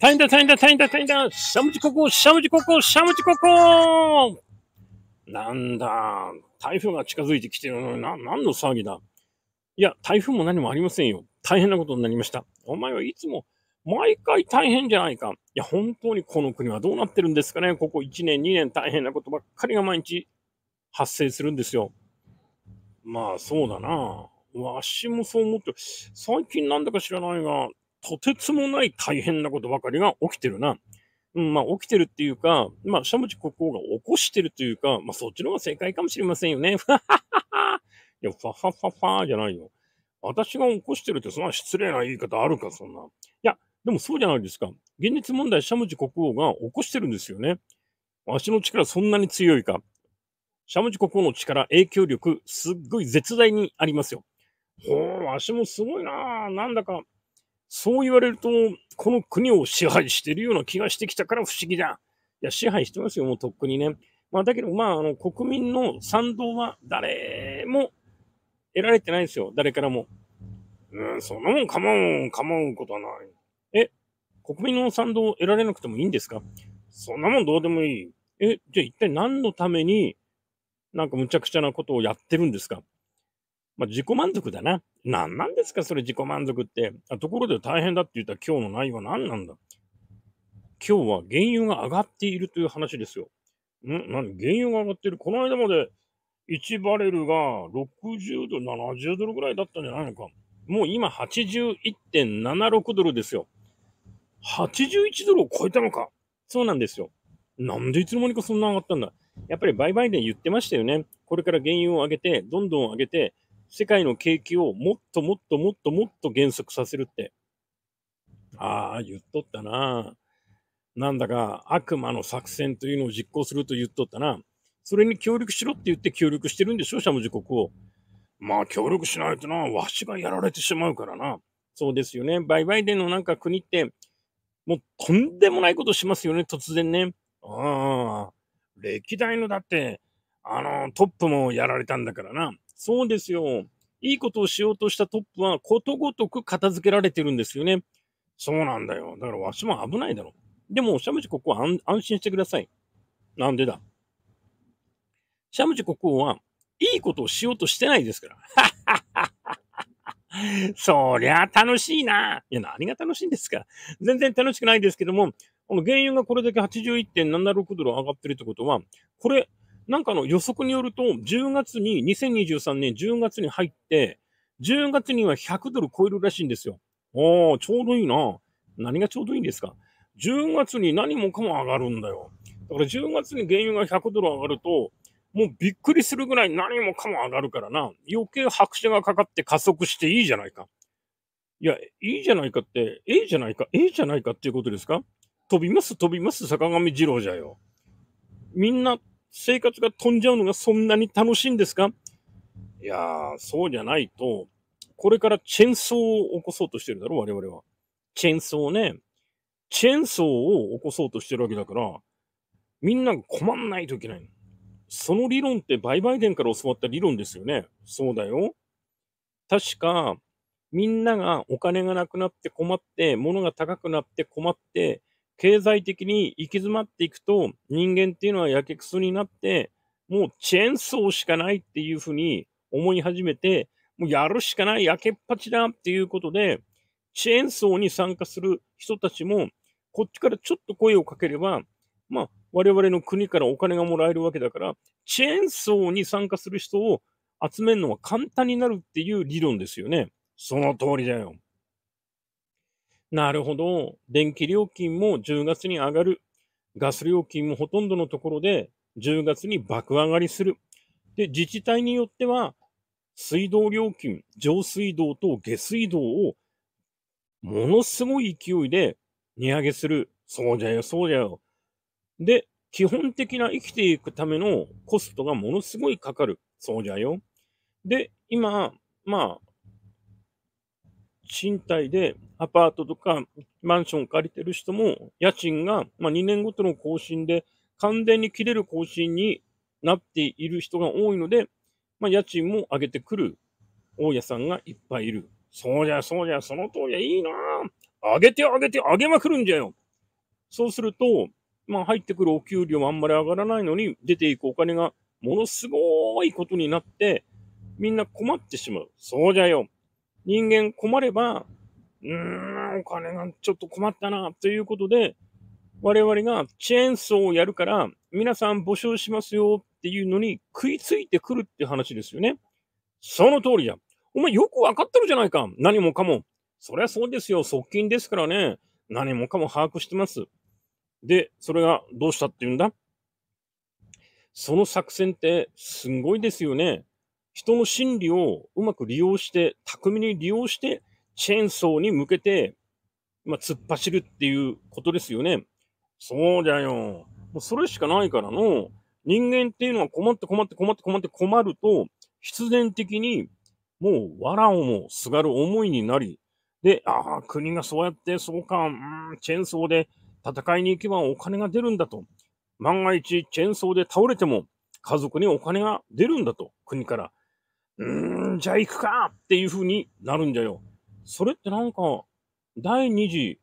大変だ、大変だ、大変だ、大変だ。しゃもじここ、しゃもじここ、しゃもじここなんだ、台風が近づいてきてるのにな、何の騒ぎだ。いや、台風も何もありませんよ。大変なことになりました。お前はいつも、毎回大変じゃないか。いや、本当にこの国はどうなってるんですかね。ここ1年、2年大変なことばっかりが毎日発生するんですよ。まあ、そうだな。わしもそう思って、最近なんだか知らないが、とてつもない大変なことばかりが起きてるな。うん、まあ起きてるっていうか、まあシャムジ国王が起こしてるというか、まあそっちの方が正解かもしれませんよね。ファはハはいや、ファファファファじゃないよ。私が起こしてるってそんな失礼な言い方あるか、そんな。いや、でもそうじゃないですか。現実問題、シャムジ国王が起こしてるんですよね。足の力そんなに強いか。シャムジ国王の力、影響力、すっごい絶大にありますよ。ほう、足もすごいななんだか、そう言われると、この国を支配しているような気がしてきたから不思議だ。いや、支配してますよ、もうとっくにね。まあ、だけど、まあ、あの、国民の賛同は誰も得られてないですよ、誰からも。うん、そんなもん構う、構うことはない。え、国民の賛同を得られなくてもいいんですかそんなもんどうでもいい。え、じゃあ一体何のために、なんか無茶苦茶なことをやってるんですかまあ、自己満足だな。何なんですか、それ自己満足って。あところで大変だって言った今日の内容は何なんだ今日は原油が上がっているという話ですよ。ん何原油が上がってる。この間まで1バレルが60ドル、70ドルぐらいだったんじゃないのか。もう今81.76ドルですよ。81ドルを超えたのか。そうなんですよ。なんでいつの間にかそんな上がったんだ。やっぱり売買で言ってましたよね。これから原油を上げて、どんどん上げて、世界の景気をもっともっともっともっと減速させるって。ああ、言っとったな。なんだか悪魔の作戦というのを実行すると言っとったな。それに協力しろって言って協力してるんでしょ、シャム時国を。まあ協力しないとな、わしがやられてしまうからな。そうですよね。バイバイデンのなんか国って、もうとんでもないことしますよね、突然ね。ああ、歴代のだって、あの、トップもやられたんだからな。そうですよ。いいことをしようとしたトップはことごとく片付けられてるんですよね。そうなんだよ。だからわしも危ないだろ。でも、シャムジ国王は安心してください。なんでだシャムジ国王はいいことをしようとしてないですから。そりゃ楽しいな。いや、何が楽しいんですか。全然楽しくないですけども、この原油がこれだけ81.76ドル上がってるってことは、これ、なんかの予測によると、10月に、2023年10月に入って、10月には100ドル超えるらしいんですよ。ああ、ちょうどいいな。何がちょうどいいんですか ?10 月に何もかも上がるんだよ。だから10月に原油が100ドル上がると、もうびっくりするぐらい何もかも上がるからな。余計拍車がかかって加速していいじゃないか。いや、いいじゃないかって、ええじゃないか、ええじゃないかっていうことですか飛びます、飛びます、坂上二郎じゃよ。みんな生活が飛んじゃうのがそんなに楽しいんですかいやー、そうじゃないと、これからチェーンソーを起こそうとしてるだろ、我々は。チェーンソーね。チェーンソーを起こそうとしてるわけだから、みんなが困んないといけない。その理論って売買ンから教わった理論ですよね。そうだよ。確か、みんながお金がなくなって困って、物が高くなって困って、経済的に行き詰まっていくと、人間っていうのはやけくそになって、もうチェーンソーしかないっていうふうに思い始めて、もうやるしかない、やけっぱちだっていうことで、チェーンソーに参加する人たちも、こっちからちょっと声をかければ、まあ、我々の国からお金がもらえるわけだから、チェーンソーに参加する人を集めるのは簡単になるっていう理論ですよね。その通りだよ。なるほど。電気料金も10月に上がる。ガス料金もほとんどのところで10月に爆上がりする。で、自治体によっては、水道料金、上水道と下水道をものすごい勢いで値上げする。そうじゃよ、そうじゃよ。で、基本的な生きていくためのコストがものすごいかかる。そうじゃよ。で、今、まあ、賃貸でアパートとかマンション借りてる人も、家賃が、ま2年ごとの更新で完全に切れる更新になっている人が多いので、まあ、家賃も上げてくる大家さんがいっぱいいる。そうじゃ、そうじゃ、その通りいいな上げて上げて上げまくるんじゃよ。そうすると、まあ入ってくるお給料もあんまり上がらないのに、出ていくお金がものすごいことになって、みんな困ってしまう。そうじゃよ。人間困れば、うーん、お金がちょっと困ったな、ということで、我々がチェーンソーをやるから、皆さん募集しますよっていうのに食いついてくるって話ですよね。その通りだ。お前よくわかってるじゃないか。何もかも。そりゃそうですよ。側近ですからね。何もかも把握してます。で、それがどうしたって言うんだその作戦ってすごいですよね。人の心理をうまく利用して、巧みに利用して、チェーンソーに向けて、まあ、突っ走るっていうことですよね。そうだよ。もうそれしかないからの、人間っていうのは困って困って困って困って困ると、必然的にもう藁をもすがる思いになり、で、ああ、国がそうやって、そうか、うん、チェーンソーで戦いに行けばお金が出るんだと。万が一、チェーンソーで倒れても、家族にお金が出るんだと、国から。うーん、じゃあ行くかっていう風になるんだよ。それってなんか、第2次、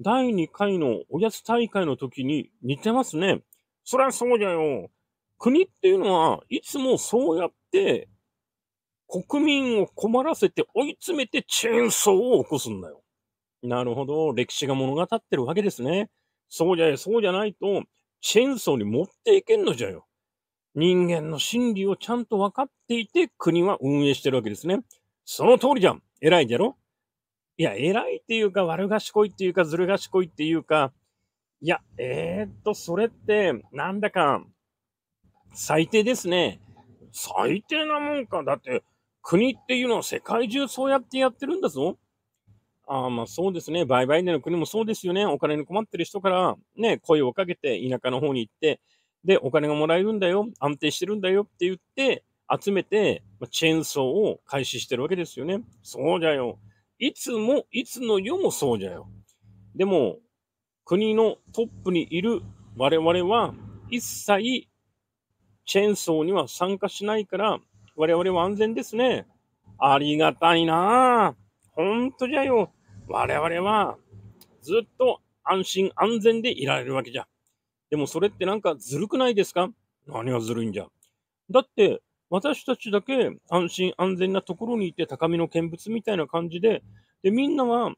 第2回のおやつ大会の時に似てますね。そりゃそうだよ。国っていうのはいつもそうやって国民を困らせて追い詰めてチェーンソーを起こすんだよ。なるほど。歴史が物語ってるわけですね。そうじゃ、そうじゃないと、チェーンソーに持っていけんのじゃよ。人間の心理をちゃんと分かっていて国は運営してるわけですね。その通りじゃん。偉いじゃろいや、偉いっていうか悪賢いっていうかずる賢いっていうか、いや、えー、っと、それってなんだか最低ですね。最低なもんか。だって国っていうのは世界中そうやってやってるんだぞ。あまあそうですね。売買での国もそうですよね。お金に困ってる人からね、声をかけて田舎の方に行って、で、お金がもらえるんだよ、安定してるんだよって言って、集めて、チェーンソーを開始してるわけですよね。そうじゃよ。いつも、いつの世もそうじゃよ。でも、国のトップにいる我々は、一切、チェーンソーには参加しないから、我々は安全ですね。ありがたいなぁ。ほんとじゃよ。我々は、ずっと安心安全でいられるわけじゃ。でもそれってなんかずるくないですか何がずるいんじゃ。だって、私たちだけ安心安全なところにいて高みの見物みたいな感じで、で、みんなは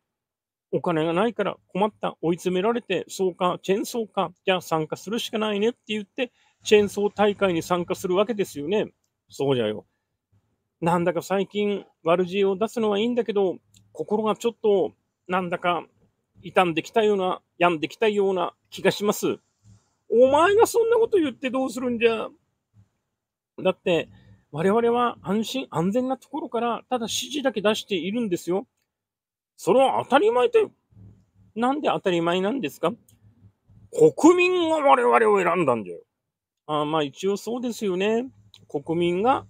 お金がないから困った、追い詰められて、そうか、チェーンソーか、じゃあ参加するしかないねって言って、チェーンソー大会に参加するわけですよね。そうじゃよ。なんだか最近悪知恵を出すのはいいんだけど、心がちょっとなんだか傷んできたような、病んできたような気がします。お前がそんなこと言ってどうするんじゃ。だって、我々は安心安全なところからただ指示だけ出しているんですよ。それは当たり前だよ。なんで当たり前なんですか国民が我々を選んだんだよ。あまあ一応そうですよね。国民が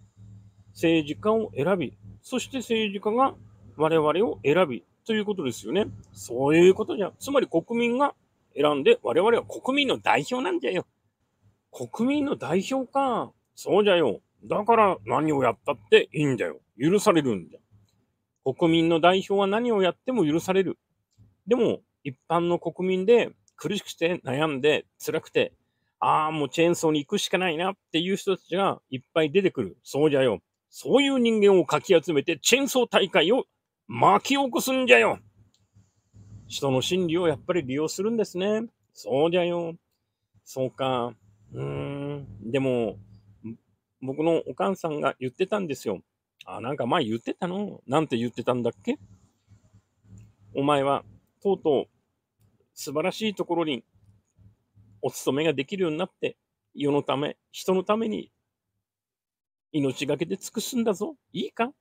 政治家を選び、そして政治家が我々を選びということですよね。そういうことじゃ。つまり国民が選んで、我々は国民の代表なんじゃよ。国民の代表か。そうじゃよ。だから何をやったっていいんだよ。許されるんじゃ。国民の代表は何をやっても許される。でも、一般の国民で苦しくて悩んで辛くて、ああ、もうチェーンソーに行くしかないなっていう人たちがいっぱい出てくる。そうじゃよ。そういう人間をかき集めてチェーンソー大会を巻き起こすんじゃよ。人の心理をやっぱり利用するんですね。そうじゃよ。そうか。うーん。でも、僕のお母さんが言ってたんですよ。あ、なんか前言ってたのなんて言ってたんだっけお前は、とうとう、素晴らしいところに、お勤めができるようになって、世のため、人のために、命がけで尽くすんだぞ。いいか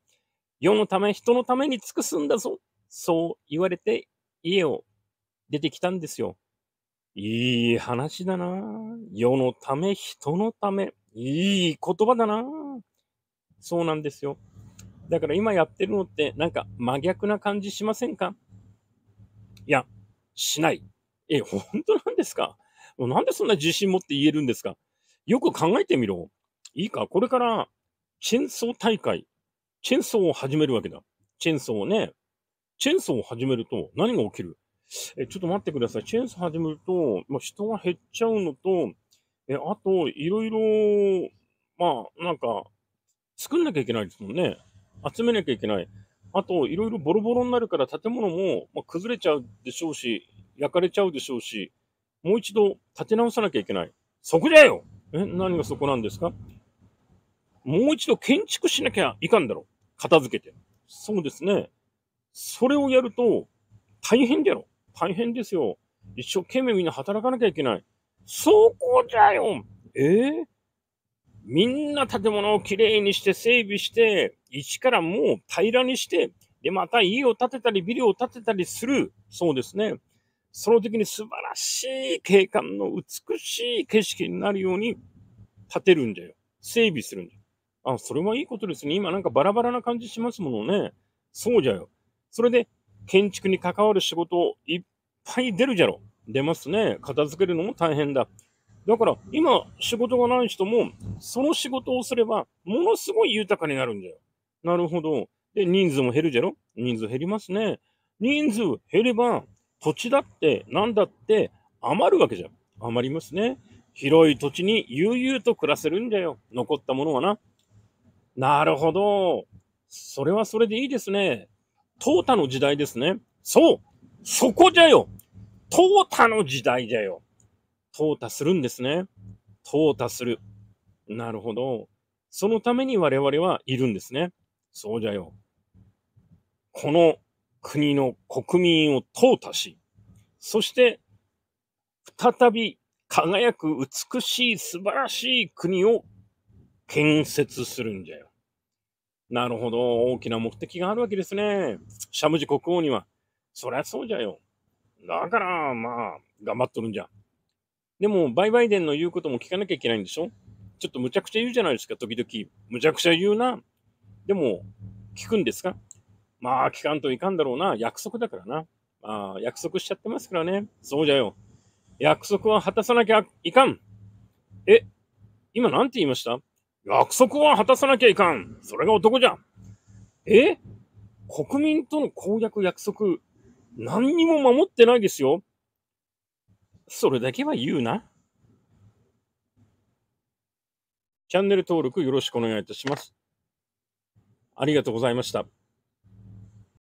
世のため、人のために尽くすんだぞ。そう言われて家を出てきたんですよ。いい話だな。世のため、人のため。いい言葉だな。そうなんですよ。だから今やってるのってなんか真逆な感じしませんかいや、しない。え、本当なんですかもうなんでそんな自信持って言えるんですかよく考えてみろ。いいか、これからチェンソー大会、チェンソーを始めるわけだ。チェンソーをね、チェーンソーを始めると何が起きるえ、ちょっと待ってください。チェーンソー始めると、まあ、人が減っちゃうのと、え、あと、いろいろ、まあ、なんか、作んなきゃいけないですもんね。集めなきゃいけない。あと、いろいろボロボロになるから建物も、まあ、崩れちゃうでしょうし、焼かれちゃうでしょうし、もう一度建て直さなきゃいけない。そこだよえ、何がそこなんですかもう一度建築しなきゃいかんだろう。片付けて。そうですね。それをやると、大変だよ。大変ですよ。一生懸命みんな働かなきゃいけない。そこじゃよえー、みんな建物をきれいにして整備して、一からもう平らにして、で、また家を建てたりビルを建てたりする。そうですね。その時に素晴らしい景観の美しい景色になるように建てるんだよ。整備するんだよ。あ、それはいいことですね。今なんかバラバラな感じしますものね。そうじゃよ。それで、建築に関わる仕事をいっぱい出るじゃろ。出ますね。片付けるのも大変だ。だから、今、仕事がない人も、その仕事をすれば、ものすごい豊かになるんだよ。なるほど。で、人数も減るじゃろ人数減りますね。人数減れば、土地だって、なんだって、余るわけじゃん。余りますね。広い土地に悠々と暮らせるんだよ。残ったものはな。なるほど。それはそれでいいですね。淘汰の時代ですね。そうそこじゃよ淘汰の時代じゃよ淘汰するんですね。淘汰する。なるほど。そのために我々はいるんですね。そうじゃよ。この国の国民を淘汰し、そして再び輝く美しい素晴らしい国を建設するんじゃよ。なるほど。大きな目的があるわけですね。シャムジ国王には。そりゃそうじゃよ。だから、まあ、頑張っとるんじゃ。でも、バイバイデンの言うことも聞かなきゃいけないんでしょちょっとむちゃくちゃ言うじゃないですか、時々。むちゃくちゃ言うな。でも、聞くんですかまあ、聞かんといかんだろうな。約束だからな。まあ、約束しちゃってますからね。そうじゃよ。約束は果たさなきゃいかん。え、今なんて言いました約束は果たさなきゃいかん。それが男じゃ。え国民との公約約束、何にも守ってないですよ。それだけは言うな。チャンネル登録よろしくお願いいたします。ありがとうございました。